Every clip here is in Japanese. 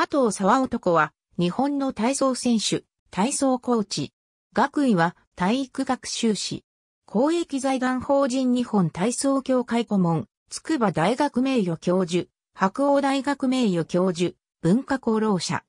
加藤沢男は、日本の体操選手、体操コーチ。学位は、体育学修士。公益財団法人日本体操協会顧問、筑波大学名誉教授、白鴎大学名誉教授、文化功労者。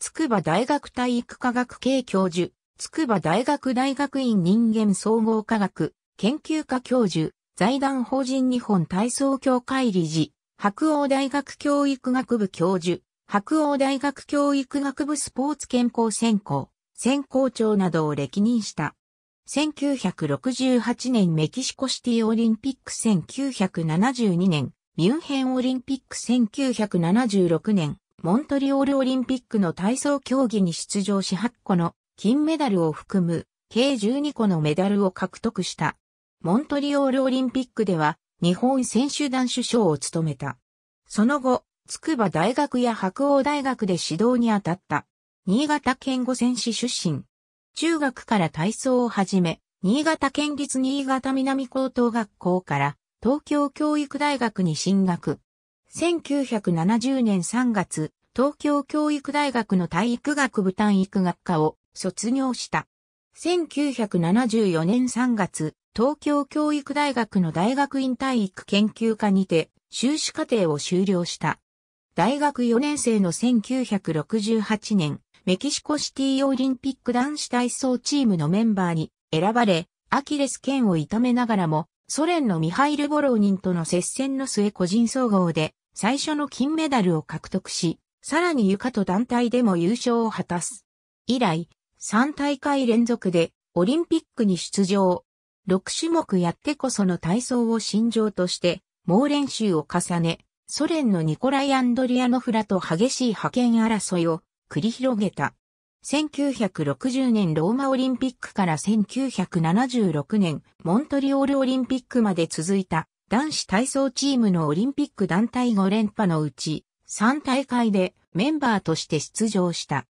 筑波大学体育科学系教授、筑波大学大学院人間総合科学、研究科教授、財団法人日本体操協会理事、白鴎大学教育学部教授、白鴎大学教育学部スポーツ健康専攻、専攻長などを歴任した。1968年メキシコシティオリンピック1972年、ミュンヘンオリンピック1976年、モントリオールオリンピックの体操競技に出場し8個の金メダルを含む計12個のメダルを獲得した。モントリオールオリンピックでは日本選手団主将を務めた。その後、筑波大学や白鴎大学で指導に当たった。新潟県五泉市出身。中学から体操を始め、新潟県立新潟南高等学校から東京教育大学に進学。1970年3月、東京教育大学の体育学部単育学科を卒業した。1974年3月、東京教育大学の大学院体育研究科にて修士課程を修了した。大学4年生の1968年、メキシコシティオリンピック男子体操チームのメンバーに選ばれ、アキレス腱を痛めながらも、ソ連のミハイル・ボローニンとの接戦の末個人総合で最初の金メダルを獲得し、さらに床と団体でも優勝を果たす。以来、3大会連続でオリンピックに出場。6種目やってこその体操を心情として、猛練習を重ね、ソ連のニコライ・アンドリアノフラと激しい覇権争いを繰り広げた。1960年ローマオリンピックから1976年モントリオールオリンピックまで続いた男子体操チームのオリンピック団体5連覇のうち3大会でメンバーとして出場した。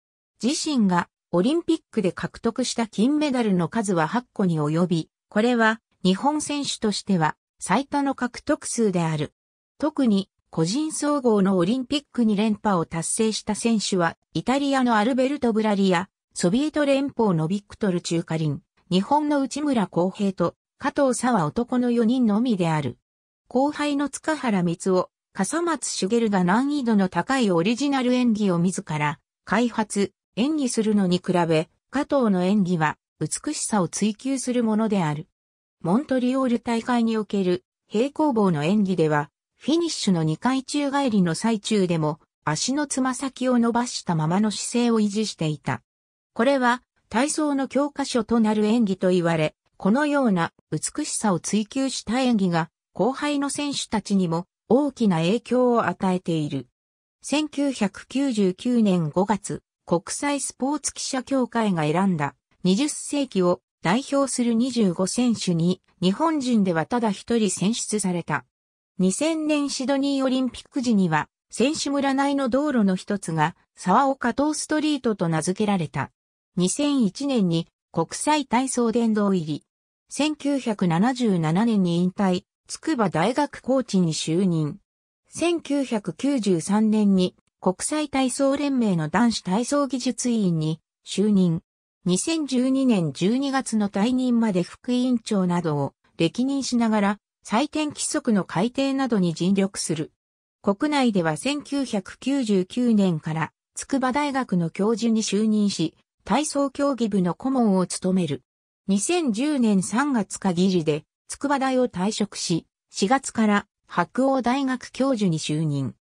自身がオリンピックで獲得した金メダルの数は8個に及び、これは日本選手としては最多の獲得数である。特に個人総合のオリンピックに連覇を達成した選手は、イタリアのアルベルト・ブラリア、ソビエト連邦のビクトル・中華林、日本の内村航平と、加藤沢男の4人のみである。後輩の塚原光男、笠松茂が難易度の高いオリジナル演技を自ら開発、演技するのに比べ、加藤の演技は美しさを追求するものである。モントリオール大会における平行棒の演技では、フィニッシュの2回宙返りの最中でも、足のつま先を伸ばしたままの姿勢を維持していた。これは、体操の教科書となる演技と言われ、このような美しさを追求した演技が、後輩の選手たちにも大きな影響を与えている。1999年5月、国際スポーツ記者協会が選んだ20世紀を代表する25選手に日本人ではただ一人選出された。2000年シドニーオリンピック時には、選手村内の道路の一つが、沢岡東ストリートと名付けられた。2001年に国際体操殿堂入り。1977年に引退、筑波大学コーチに就任。1993年に国際体操連盟の男子体操技術委員に就任。2012年12月の退任まで副委員長などを歴任しながら採点規則の改定などに尽力する。国内では1999年から筑波大学の教授に就任し、体操競技部の顧問を務める。2010年3月議事で筑波大を退職し、4月から白鴎大学教授に就任。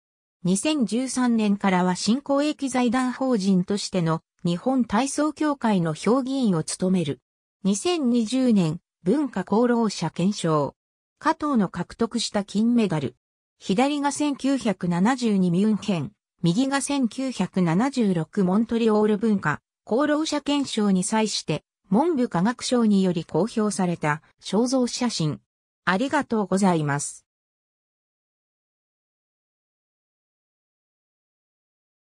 2013年からは新公益財団法人としての日本体操協会の評議員を務める。2020年文化功労者検証。加藤の獲得した金メダル。左が1972ミュンヘン、右が1976モントリオール文化、功労者検証に際して、文部科学省により公表された肖像写真。ありがとうございます。